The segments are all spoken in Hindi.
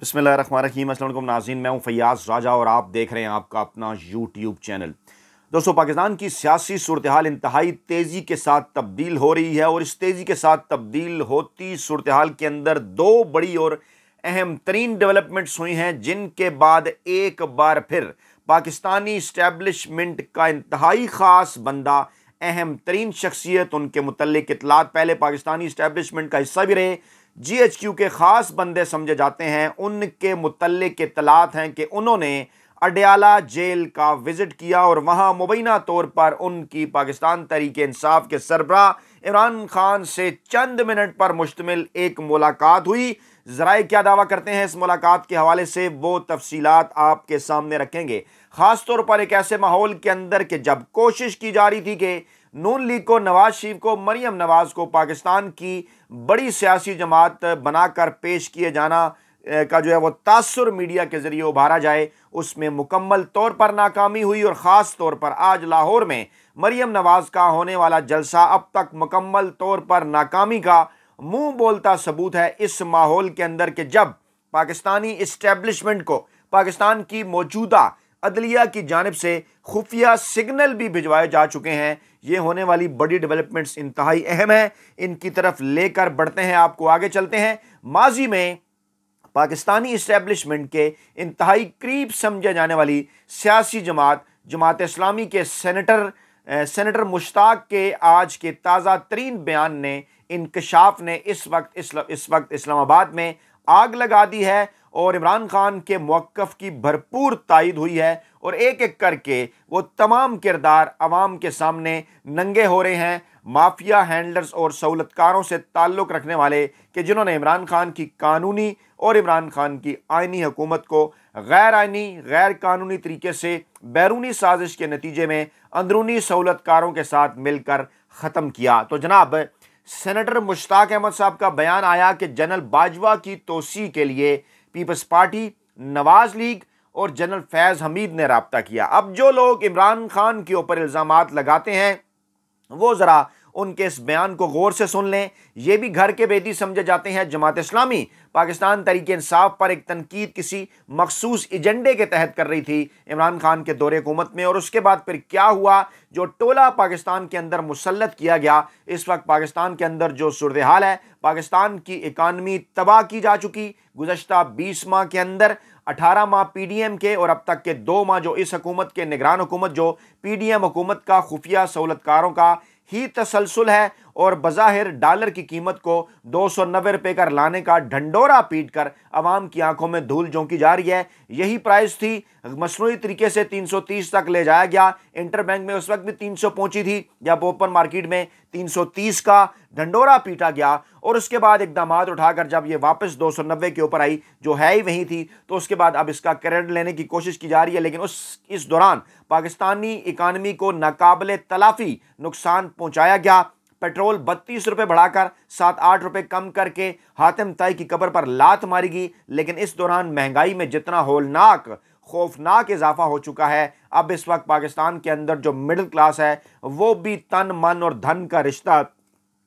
बसमिल रहीम असल नाजीन मैं हूँ फयाज राजा और आप देख रहे हैं आपका अपना यूट्यूब चैनल दोस्तों पाकिस्तान की सियासी सूरत हाल इंतहाई तेज़ी के साथ तब्दील हो रही है और इस तेज़ी के साथ तब्दील होती सूरत हाल के अंदर दो बड़ी और अहम तरीन डेवलपमेंट्स हुई हैं जिनके बाद एक बार फिर पाकिस्तानी इस्टेबलिशमेंट का इंतहाई ख़ास बंदा अहम तरीन शख्सियत उनके मतलब इतलात पहले पाकिस्तानी इस्टेबलिशमेंट का हिस्सा भी रहे जी एच क्यू के ख़ास बंदे समझे जाते हैं उनके के इतलात हैं कि उन्होंने अडयाला जेल का विज़िट किया और वहाँ मुबैना तौर पर उनकी पाकिस्तान तरीके इंसाफ के सरबरा इमरान खान से चंद मिनट पर मुश्तमिल एक मुलाकात हुई ज़रा क्या दावा करते हैं इस मुलाकात के हवाले से वो तफसीत आपके सामने रखेंगे ख़ास तौर पर एक ऐसे माहौल के अंदर कि जब कोशिश की जा रही थी कि नून लीग को नवाज शरीफ को मरियम नवाज को पाकिस्तान की बड़ी सियासी जमात बनाकर पेश किए जाना का जो है वो तासर मीडिया के ज़रिए उभारा जाए उसमें मुकम्मल तौर पर नाकामी हुई और ख़ास तौर पर आज लाहौर में मरियम नवाज़ का होने वाला जलसा अब तक मुकम्मल तौर पर नाकामी का मुंह बोलता सबूत है इस माहौल के अंदर के जब पाकिस्तानी इस्टेब्लिशमेंट को पाकिस्तान की मौजूदा अदलिया की जानब से खुफिया सिग्नल भी भिजवाए जा चुके हैं ये होने वाली बड़ी डेवलपमेंट्स इंतहाई अहम है इनकी तरफ लेकर बढ़ते हैं आपको आगे चलते हैं माजी में पाकिस्तानी इस्टेब्लिशमेंट के इंतहाई करीब समझे जाने वाली सियासी जमात जमात इस्लामी के सेनेटर सेनेटर मुश्ताक के आज के ताज़ा तरीन बयान ने इनकशाफ ने इस वक्त इस वक्त इस्लामाबाद में आग लगा दी है और इमरान खान के मौक़ की भरपूर तायद हुई है और एक एक करके वो तमाम किरदार आवाम के सामने नंगे हो रहे हैं माफिया हैंडलर्स और सहूलतकारों से ताल्लुक़ रखने वाले कि जिन्होंने इमरान खान की कानूनी और इमरान खान की आइनी हुकूमत को गैर आइनी गैर कानूनी तरीके से बैरूनी साजिश के नतीजे में अंदरूनी सहूलतकारों के साथ मिलकर ख़त्म किया तो जनाब सेनेटर मुश्ताक अहमद साहब का बयान आया कि जनरल बाजवा की तोसी के लिए पीपल्स पार्टी नवाज लीग और जनरल फैज़ हमीद ने रबता किया अब जो लोग इमरान खान के ऊपर इल्ज़ाम लगाते हैं वो ज़रा उनके इस बयान को गौर से सुन लें ये भी घर के बेदी समझे जाते हैं जमात इस्लामी पाकिस्तान तरीके इंसाफ पर एक तनकीद किसी मखसूस एजेंडे के तहत कर रही थी इमरान खान के दौरे हुकूमत में और उसके बाद फिर क्या हुआ जो टोला पाकिस्तान के अंदर मुसलत किया गया इस वक्त पाकिस्तान के अंदर जो सूरत हाल है पाकिस्तान की इकानमी तबाह की जा चुकी गुजशत बीस माह के अंदर अठारह माह पी डी एम के और अब तक के दो माह जो इस हकूमत के निगरान हुकूमत जो पी डी एम हुकूमत का खुफिया सहूलतकारों का ही तसलसल है और बज़ाहिर डॉलर की कीमत को दो सौ नब्बे रुपये कर लाने का ढंडोरा पीट कर आवाम की आंखों में धूल झोंकी जा रही है यही प्राइस थी मसनू तरीके से तीन सौ तीस तक ले जाया गया इंटर बैंक में उस वक्त भी तीन सौ पहुंची थी जब ओपन मार्केट में तीन सौ तीस का ढंडोरा पीटा गया और उसके बाद इकदाम उठाकर जब ये वापस दो सौ नब्बे के ऊपर आई जो है ही वहीं थी तो उसके बाद अब इसका क्रेडिट लेने की कोशिश की जा रही है लेकिन उस इस दौरान पाकिस्तानी इकानमी को नाकबले तलाफी नुकसान पहुँचाया गया पेट्रोल बत्तीस रुपए बढ़ाकर सात आठ रुपए कम करके हातिम तय की कब्र पर लात मारेगी लेकिन इस दौरान महंगाई में जितना होलनाक खौफनाक इजाफा हो चुका है अब इस वक्त पाकिस्तान के अंदर जो मिडिल क्लास है वो भी तन मन और धन का रिश्ता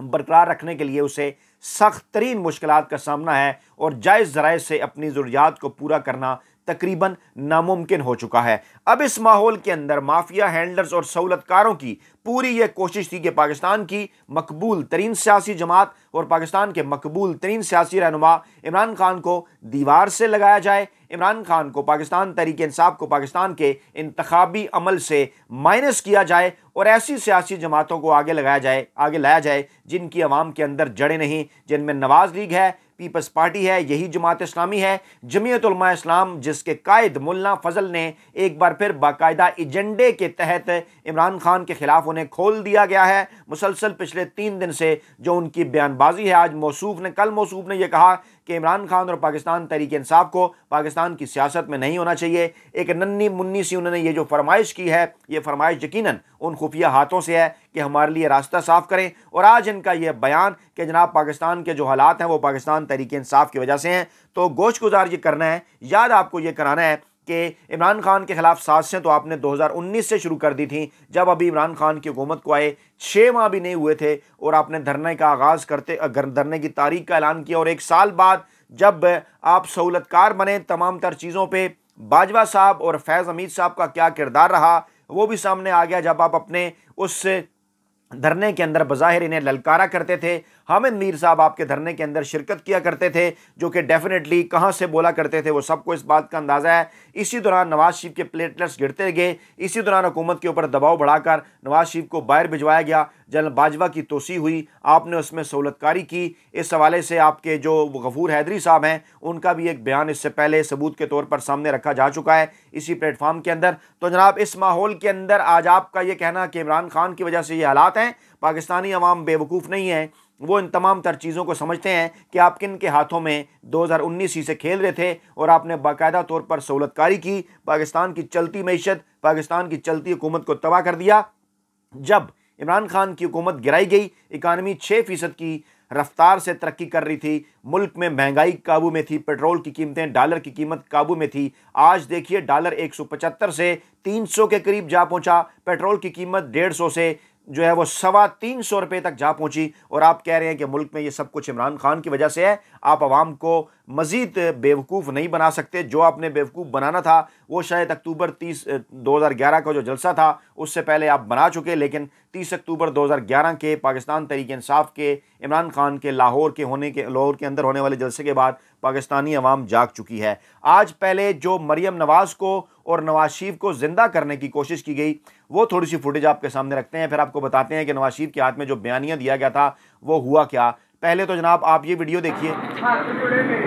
बरकरार रखने के लिए उसे सख्त तरीन मुश्किल का सामना है और जायज़ ज़राए से अपनी ज़रूरियात को पूरा करना तकरीबन नामुमकिन हो चुका है अब इस माहौल के अंदर माफिया हैंडलर्स और सहूलतकारों की पूरी यह कोशिश थी कि पाकिस्तान की मकबूल तरीन सियासी जमात और पाकिस्तान के मकबूल तरीन सियासी रहनुमा इमरान खान को दीवार से लगाया जाए इमरान खान को पाकिस्तान तरीके इंसाफ को पाकिस्तान के इंतबी अमल से माइनस किया जाए और ऐसी सियासी जमातों को आगे लगाया जाए आगे लाया जाए जिनकी आवाम के अंदर जड़े नहीं जिनमें नवाज़ लीग है पीपल्स पार्टी है यही जमात इस्लामी है जमीयत इस्लाम जिसके कायद मुल्ला फजल ने एक बार फिर बाकायदा एजेंडे के तहत इमरान खान के ख़िलाफ़ उन्हें खोल दिया गया है मुसलसल पिछले तीन दिन से जो उनकी बयानबाजी है आज मौसू ने कल मौसू ने यह कहा कि इमरान खान और पाकिस्तान तहरीक इंसाफ को पाकिस्तान की सियासत में नहीं होना चाहिए एक नन्नी मुन्नी सी उन्होंने ये जो फरमाइश की है ये फरमाइश यकीन उन खुफिया हाथों से है कि हमारे लिए रास्ता साफ करें और आज इनका यह बयान कि जनाब पाकिस्तान के जो हालात हैं वो पाकिस्तान तहरीक इंसाफ की वजह से हैं तो गोश गुजार ये करना है याद आपको ये कराना है कि इमरान खान के ख़िलाफ़ साजिशें तो आपने 2019 से शुरू कर दी थी जब अभी इमरान खान की हुकूमत को आए छः माह भी नहीं हुए थे और आपने धरने का आगाज़ करते धरने की तारीख का ऐलान किया और एक साल बाद जब आप सहूलतकार बने तमाम तर चीज़ों पर बाजवा साहब और फैज़ हमीद साहब का क्या किरदार रहा वो भी सामने आ गया जब आप अपने उस धरने के अंदर बज़ाहिर इन्हें ललकारा करते थे हामिद मीर साहब आपके धरने के अंदर शिरकत किया करते थे जो कि डेफिनेटली कहाँ से बोला करते थे वो सबको इस बात का अंदाज़ा है इसी दौरान नवाज शरीफ के प्लेटलेट्स गिरते गए इसी दौरान हुकूमत के ऊपर दबाव बढ़ाकर नवाज शरीफ को बाहर भिजवाया गया जनरल बाजवा की तोसी हुई आपने उसमें सहूलतकारी की इस हवाले से आपके जो गफूर हैदरी साहब हैं उनका भी एक बयान इससे पहले सबूत के तौर पर सामने रखा जा चुका है इसी प्लेटफॉर्म के अंदर तो जनाब इस माहौल के अंदर आज आपका ये कहना कि इमरान खान की वजह से ये हालात हैं पाकिस्तानी अवाम बेवकूफ़ नहीं है वो इन तमाम तर चीज़ों को समझते हैं कि आप किन के हाथों में 2019 से खेल रहे थे और आपने बाकायदा तौर पर सहूलतकारी की पाकिस्तान की चलती मीशत पाकिस्तान की चलती हुकूमत को तबाह कर दिया जब इमरान खान की हुकूमत गिराई गई इकानमी छः फ़ीसद की रफ्तार से तरक्की कर रही थी मुल्क में महंगाई काबू में थी पेट्रोल की कीमतें डॉलर की कीमत काबू में थी आज देखिए डॉलर 175 से 300 के करीब जा पहुंचा पेट्रोल की कीमत 150 से जो है वो सवा तीन सौ रुपये तक जा पहुंची और आप कह रहे हैं कि मुल्क में ये सब कुछ इमरान खान की वजह से है आप आवाम को मज़ीद बेवकूफ़ नहीं बना सकते जो आपने बेवकूफ़ बनाना था वो शायद अक्टूबर तीस दो हज़ार ग्यारह का जो जलसा था उससे पहले आप बना चुके लेकिन तीस अक्टूबर दो हज़ार ग्यारह के पाकिस्तान तरीके इंसाफ के इमरान खान के लाहौर के होने के लाहौर के अंदर होने वाले जलसे के बाद पाकिस्तानी अवाम जाग चुकी है आज पहले जो मरियम नवाज़ को और नवाज शरीफ को ज़िंदा करने की कोशिश की गई वो थोड़ी सी फुटेज आपके सामने रखते हैं फिर आपको बताते हैं कि नवाज शरीफ के हाथ में जो बयानिया दिया गया था वो हुआ क्या पहले तो जनाब आप ये वीडियो देखिए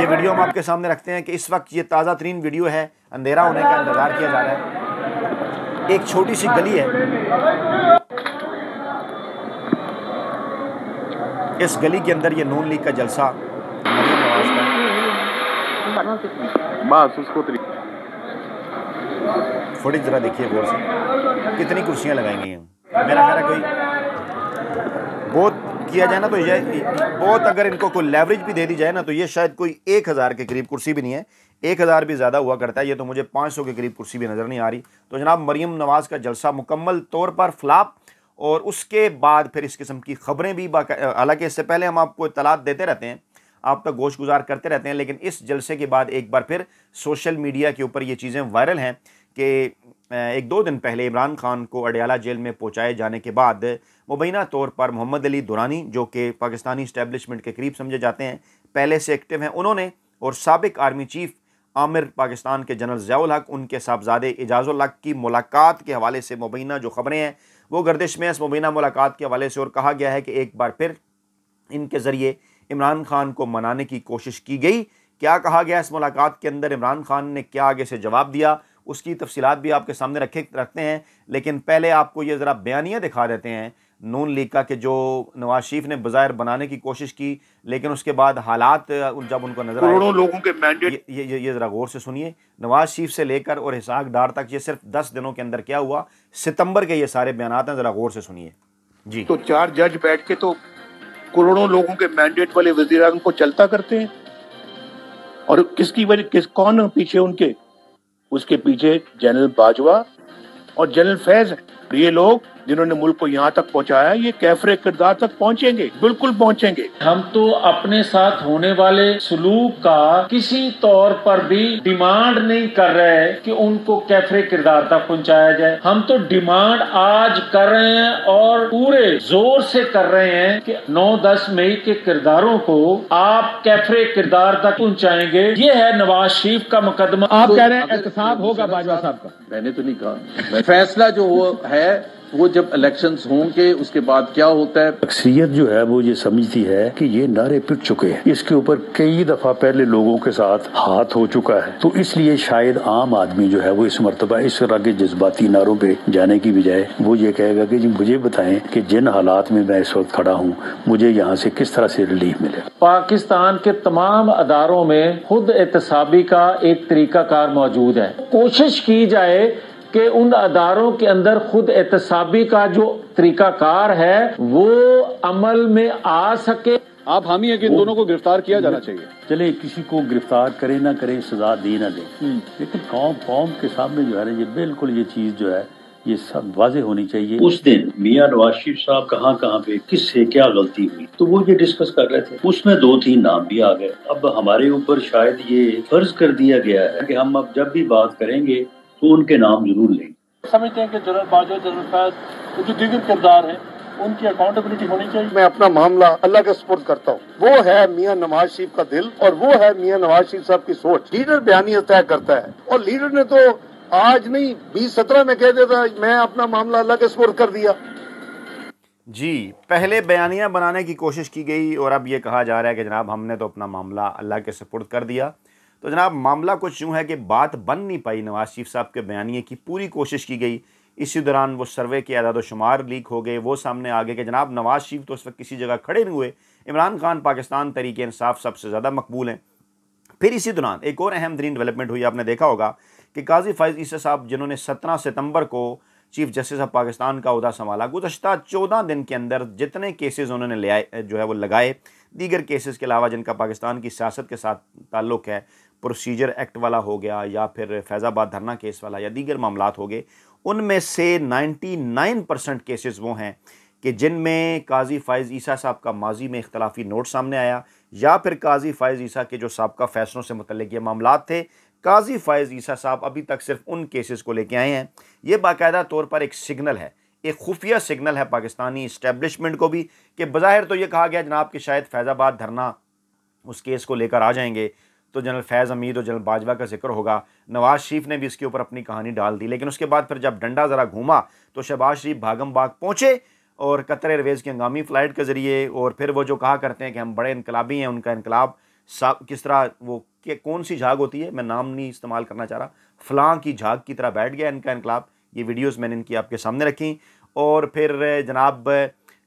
ये वीडियो हम आपके सामने रखते हैं कि इस वक्त ये ताज़ा तरीन वीडियो है अंधेरा होने का इंतज़ार किया जा रहा है एक छोटी सी गली है इस गली के अंदर ये नून लीग का जलसा बस उसको फुटेज ज़रा देखिए गौर से कितनी कुर्सियाँ लगाई गई हैं मेरा ख्याल है कोई बहुत किया जाए ना तो ये बहुत अगर इनको कोई लेवरेज भी दे दी जाए ना तो ये शायद कोई एक हज़ार के करीब कुर्सी भी नहीं है एक हज़ार भी ज़्यादा हुआ करता है ये तो मुझे पाँच सौ के करीब कुर्सी भी नज़र नहीं आ रही तो जनाब मरीम नवाज़ का जलसा मुकम्मल तौर पर फ्लाप और उसके बाद फिर इस किस्म की खबरें भी हालांकि इससे पहले हम आपको इतलात देते रहते हैं आप तक गोश गुजार करते रहते हैं लेकिन इस जलसे के बाद एक बार फिर सोशल मीडिया के ऊपर ये चीज़ें वायरल हैं कि एक दो दिन पहले इमरान खान को अडयाला जेल में पहुँचाए जाने के बाद मुबैना तौर पर मोहम्मद अली दुरानी जो कि पाकिस्तानी इस्टेबलिशमेंट के करीब समझे जाते हैं पहले से एक्टिव हैं उन्होंने और सबक आर्मी चीफ आमिर पाकिस्तान के जनरल जयाल हक उनके साहबजादे एजाज़ुल हक की मुलाकात के हवाले से मुबैना जो ख़बरें हैं वो गर्दिश में इस मुबैना मुलाकात के हवाले से और कहा गया है कि एक बार फिर इनके ज़रिए इमरान खान को मनाने की कोशिश की गई क्या कहा गया इस मुलाकात के अंदर इमरान खान ने क्या आगे से जवाब दिया उसकी तफसीत भी आपके सामने रखे रखते हैं लेकिन पहले आपको ये ज़रा बयानियाँ दिखा देते हैं नून लीग का कि जो नवाज शरीफ ने बाज़ाहिर बनाने की कोशिश की लेकिन उसके बाद हालात जब उनको नजर आए लोगों के मैंडेट ये ये, ये ज़रा गौर से सुनिए नवाज शरीफ से लेकर और हिसाक डार तक ये सिर्फ दस दिनों के अंदर क्या हुआ सितंबर के ये सारे बयान हैं ज़रा गौर से सुनिए जी तो चार जज बैठ के तो करोड़ों लोगों के मैंडेट वाले वजीर को चलता करते हैं और किसकी वजह किस कौन पीछे उनके उसके पीछे जनरल बाजवा और जनरल फैज है तो ये लोग जिन्होंने मुल्क को यहाँ तक पहुँचाया ये कैफरे किरदार तक पहुँचेंगे बिल्कुल पहुँचेंगे हम तो अपने साथ होने वाले सलूक का किसी तौर पर भी डिमांड नहीं कर रहे कि उनको कैफरे किरदार तक पहुँचाया जाए हम तो डिमांड आज कर रहे हैं और पूरे जोर से कर रहे हैं कि 9-10 मई के किरदारों को आप कैफरे किरदार तक पहुँचाएंगे ये है नवाज शरीफ का मुकदमा आप तो कह रहे हैं एहतसाब होगा बाजवा साहब का मैंने तो नहीं कहा फैसला जो है है वो जब इलेक्शन होंगे उसके बाद क्या होता है अक्सरियत जो है वो ये समझती है कि ये नारे पिट चुके हैं इसके ऊपर कई दफा पहले लोगों के साथ हाथ हो चुका है तो इसलिए शायद आम आदमी जो है वो इस मरतबा इस तरह के जज्बाती नारों पे जाने की बजाय वो ये कहेगा कि जी मुझे बताएं कि जिन हालात में मैं इस वक्त खड़ा हूँ मुझे यहाँ से किस तरह से रिलीफ मिले पाकिस्तान के तमाम अदारों में खुद एहतसाबी का एक तरीकाकार मौजूद है कोशिश की जाए कि उन अदारों के अंदर खुद एहतसाबी का जो तरीकाकार है वो अमल में आ सके आप हामी है कि दोनों को गिरफ्तार किया जाना चाहिए चले किसी को गिरफ्तार करे ना करे सजा दे ना दे हम्म। लेकिन कौम कौम के सामने जो है ये बिल्कुल ये चीज जो है ये सब वाजे होनी चाहिए उस दिन मियाँ नवाज शरीफ साहब कहाँ कहाँ पे किससे क्या गलती हुई तो वो ये डिस्कस कर रहे थे उसमें दो तीन नाम भी आ गए अब हमारे ऊपर शायद ये फर्ज कर दिया गया है कि हम अब जब भी बात करेंगे तो उनके नाम जरूर लेंगे समझते हैं कि जनरल बाजवा जनरल फैज जो दीगर किरदार है उनकी अकाउंटेबिलिटी होनी चाहिए मैं अपना मामला अल्लाह के सपोर्ट करता हूँ वो है मियाँ नवाज शरीफ का दिल और वो है मियाँ नवाज शरीफ साहब की सोच लीडर बयानी तय करता है और लीडर ने तो आज नहीं बीस सत्रह में कह दिया था मैं अपना मामला अल्लाह के सपोर्ट कर दिया जी पहले बयानियां बनाने की कोशिश की गई और अब ये कहा जा रहा है कि जनाब हमने तो अपना मामला अल्लाह के सपुर्द कर दिया तो जनाब मामला कुछ यूँ है कि बात बन नहीं पाई नवाज शरीफ साहब के बयानी की पूरी कोशिश की गई इसी दौरान वो सर्वे के अदाद शुमार लीक हो गए वो सामने आ गए कि जनाब नवाज शरीफ तो उस वक्त किसी जगह खड़े नहीं हुए इमरान खान पाकिस्तान तरीके इंसाफ सबसे ज़्यादा मकबूल हैं फिर इसी दौरान एक और अहम तरीन डेवलपमेंट हुई आपने देखा होगा कि काजी फैज़ ईसा साहब जिन्होंने सत्रह सितम्बर को चीफ जस्टिस ऑफ पाकिस्तान का अहदा संभाला गुजशत चौदह दिन के अंदर जितने केसेज़ उन्होंने ले आए जो है वो लगाए दीगर केसेज़ के अलावा जिनका पाकिस्तान की सियासत के साथ ताल्लुक़ है प्रोसीजर एक्ट वाला हो गया या फिर फैज़ाबाद धरना केस वाला या दीगर मामला हो गए उनमें से 99 परसेंट केसेज़ वो हैं कि जिनमें काजी फ़ायज़ ईसा साहब का माजी में इख्तलाफी नोट सामने आया या फिर काजी फ़ायज़ ईसा के जो सबका फ़ैसलों से मतलब ये मामला थे काजी फ़ायज़ ईसा साहब अभी तक सिर्फ उन केसेस को लेके आए हैं ये बाकायदा तौर पर एक सिग्नल है एक खुफिया सिग्नल है पाकिस्तानी इस्टेबलिशमेंट को भी कि बज़ाहिर तो ये कहा गया जनाब कि शायद फैज़ाबाद धरना उस केस को लेकर आ जाएंगे तो जनरल फैज़ अमीर और जनरल बाजवा का जिक्र होगा नवाज़ शरीफ ने भी इसके ऊपर अपनी कहानी डाल दी लेकिन उसके बाद फिर जब डंडा ज़रा घूमा तो शहबाज शरीफ भागम बाग पहुँचे और कतर एयरवेज़ की हंगामी फ़्लाइट के ज़रिए और फिर वो जो कहा करते हैं कि हम बड़े इनकलाबी हैं उनका इनकलाब किस तरह वो कि कौन सी झाग होती है मैं नाम नहीं इस्तेमाल करना चाह रहा फ़लाँ की झाग की तरह बैठ गया इनका इनकलाब ये वीडियोज़ मैंने इनकी आपके सामने रखी और फिर जनाब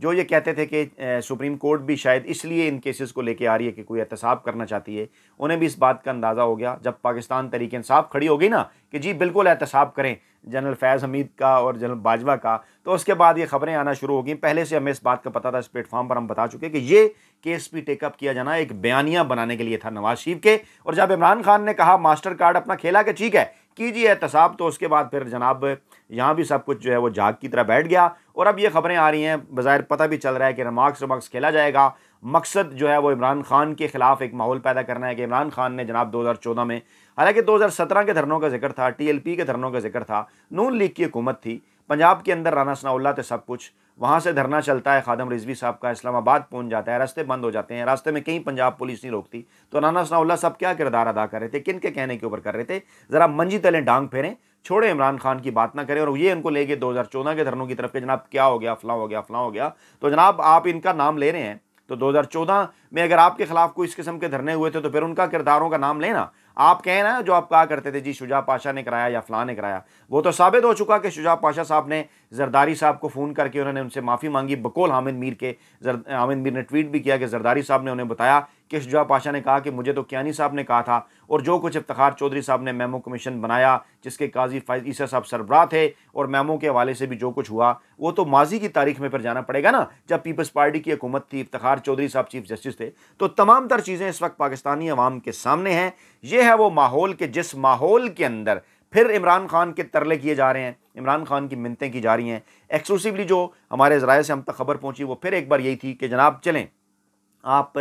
जो ये कहते थे कि सुप्रीम कोर्ट भी शायद इसलिए इन केसेस को लेके आ रही है कि कोई एहतसाब करना चाहती है उन्हें भी इस बात का अंदाज़ा हो गया जब पाकिस्तान तरीके इंसाफ खड़ी हो गई ना कि जी बिल्कुल एहतसाब करें जनरल फैज़ हमीद का और जनरल बाजवा का तो उसके बाद ये खबरें आना शुरू हो गई पहले से हमें इस बात का पता था इस प्लेटफॉर्म पर हम बता चुके कि ये केस भी टेकअप किया जाना एक बयानिया बनाने के लिए था नवाज शरीफ के और जब इमरान खान ने कहा मास्टर कार्ड अपना खेला कि ठीक है कीजिए एहतसाब तो उसके बाद फिर जनाब यहाँ भी सब कुछ जो है वो झाग की तरह बैठ गया और अब ये खबरें आ रही हैं बाहर पता भी चल रहा है कि रमाक्स रिमार्क्स खेला जाएगा मकसद जो है वो इमरान खान के ख़िलाफ़ एक माहौल पैदा करना है कि इमरान खान ने जनाब 2014 में हालांकि 2017 के धरनों का जिक्र था टीएलपी के धरनों का जिक्र था नून लीग की हुकूमत थी पंजाब के अंदर राना सनाउल्ला थे सब कुछ वहाँ से धरना चलता है खादम रिजवी साहब का इस्लामाबाद पहुँच जाता है रास्ते बंद हो जाते हैं रास्ते में कहीं पंजाब पुलिस नहीं रोकती तो राना सनाउल्ला साहब क्या किरदार अदा कर रहे थे किन के कहने के ऊपर कर रहे थे ज़रा मंजी तले डांग फेरें छोड़े इमरान खान की बात ना करें और ये इनको ले गए दो के धरनों की तरफ के जनाब क्या हो गया फलां हो गया फलां हो गया तो जनाब आप इनका नाम ले रहे हैं तो 2014 में अगर आपके खिलाफ कोई इस किस्म के धरने हुए थे तो फिर उनका किरदारों का नाम लेना आप कहें ना जो आप कहा करते थे जी शुजा पाशाह ने कराया या फलां ने कराया वो तो साबित हो चुका कि शुजा पाशा साहब ने जरदारी साहब को फ़ोन करके उन्होंने उनसे माफ़ी मांगी बकोल हामिद मीर के जर हामिद मीर ने ट्वीट भी किया कि जरदारी साहब ने उन्हें बताया कि शुजा पाशा ने कहा कि मुझे तो क्यानी साहब ने कहा था और जो कुछ इफ्तार चौधरी साहब ने मेमो कमीशन बनाया जिसके काजी ईसा साहब सरबरा थे और मेमो के हवाले से भी जो कुछ हुआ वो तो माजी की तारीख में फिर जाना पड़ेगा ना जब पीपल्स पार्टी की हुकूमत थी इफ्तार चौधरी साहब चीफ जस्टिस थे तो तमाम तर चीज़ें इस वक्त पाकिस्तानी अवाम के सामने हैं ये है वो माहौल के जिस माहौल के अंदर फिर इमरान खान के तरले किए जा रहे हैं इमरान खान की मिनतें की जा रही हैं एक्सक्लूसिवली जो हमारे ज़रा से हम तक खबर पहुँची वो फिर एक बार यही थी कि जनाब चलें आप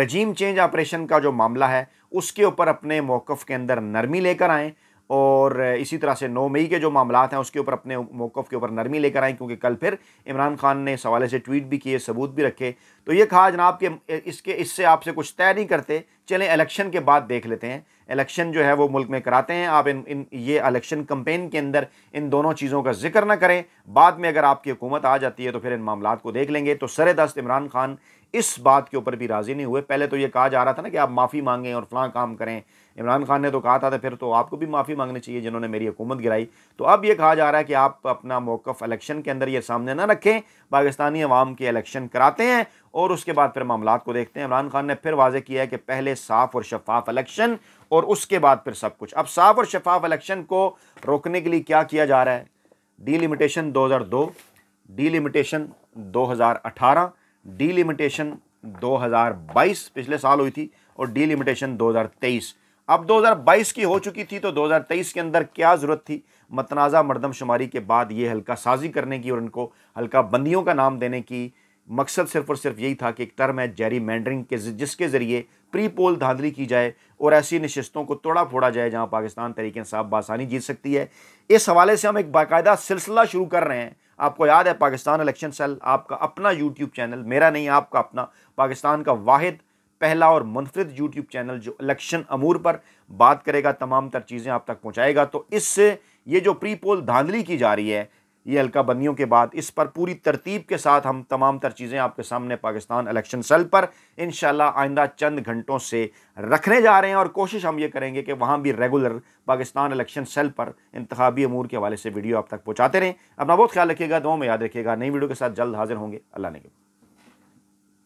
रजीम चेंज ऑपरेशन का जो मामला है उसके ऊपर अपने मौक़ के अंदर नरमी लेकर आएँ और इसी तरह से नौ मई के जो मामला हैं उसके ऊपर अपने मौक़ के ऊपर नरमी लेकर आएँ क्योंकि कल फिर इमरान खान ने इस हवाले से ट्वीट भी किए सबूत भी रखे तो ये कहा जनाब के इसके इससे आपसे कुछ तय नहीं करते चलें इलेक्शन के बाद देख लेते हैं इलेक्शन जो है वो मुल्क में कराते हैं आप इन इन ये इलेक्शन कंपेन के अंदर इन दोनों चीज़ों का जिक्र ना करें बाद में अगर आपकी हुकूमत आ जाती है तो फिर इन मामला को देख लेंगे तो सर दस्त इमरान खान इस बात के ऊपर भी राज़ी नहीं हुए पहले तो ये कहा जा रहा था ना कि आप माफ़ी मांगें और फलां काम करें इमरान खान ने तो कहा था, था तो फिर तो आपको भी माफ़ी मांगनी चाहिए जिन्होंने मेरी हुकूमत गिराई तो अब ये कहा जा रहा है कि आप अपना मौक़ इलेक्शन के अंदर ये सामने ना रखें पाकिस्तानी अवाम के इलेक्शन कराते हैं और उसके बाद फिर मामला को देखते हैं इमरान खान ने फिर वाजे किया है कि पहले साफ़ और शफाफ इलेक्शन और उसके बाद फिर सब कुछ अब साफ़ और शफाफ इलेक्शन को रोकने के लिए क्या किया जा रहा है डीलिमिटेशन दो डीलिमिटेशन अठारह डीलिमिटेशन 2022 पिछले साल हुई थी और डीलिमिटेशन 2023 अब 2022 की हो चुकी थी तो 2023 के अंदर क्या ज़रूरत थी मतनाज़ा मरदमशुमारी के बाद ये हल्का साजी करने की और इनको हल्का बंदियों का नाम देने की मकसद सिर्फ और सिर्फ यही था कि एक टर्म है जेरी मैंडरिंग के जिसके ज़रिए प्री पोल धांधली की जाए और ऐसी नशस्तों को तोड़ा फोड़ा जाए जहां पाकिस्तान तरीके साहब बासानी जीत सकती है इस हवाले से हम एक बाकायदा सिलसिला शुरू कर रहे हैं आपको याद है पाकिस्तान इलेक्शन सेल आपका अपना यूट्यूब चैनल मेरा नहीं आपका अपना पाकिस्तान का वाद पहला और मुनफरद यूट्यूब चैनल जो इलेक्शन अमूर पर बात करेगा तमाम तर चीज़ें आप तक पहुँचाएगा तो इससे ये जो प्री पोल धांधली की जा रही है ये हल्का बंदियों के बाद इस पर पूरी तरतीब के साथ हम तमाम तर चीज़ें आपके सामने पाकिस्तान इलेक्शन सेल पर इन आइंदा चंद घंटों से रखने जा रहे हैं और कोशिश हम ये करेंगे कि वहाँ भी रेगुलर पाकिस्तान इलेक्शन सेल पर इंतबी अमूर के हवाले से वीडियो आप तक पहुँचाते रहें अपना बहुत ख्याल रखिएगा दो में याद रखिएगा नई वीडियो के साथ जल्द हाजिर होंगे अल्लाह ने के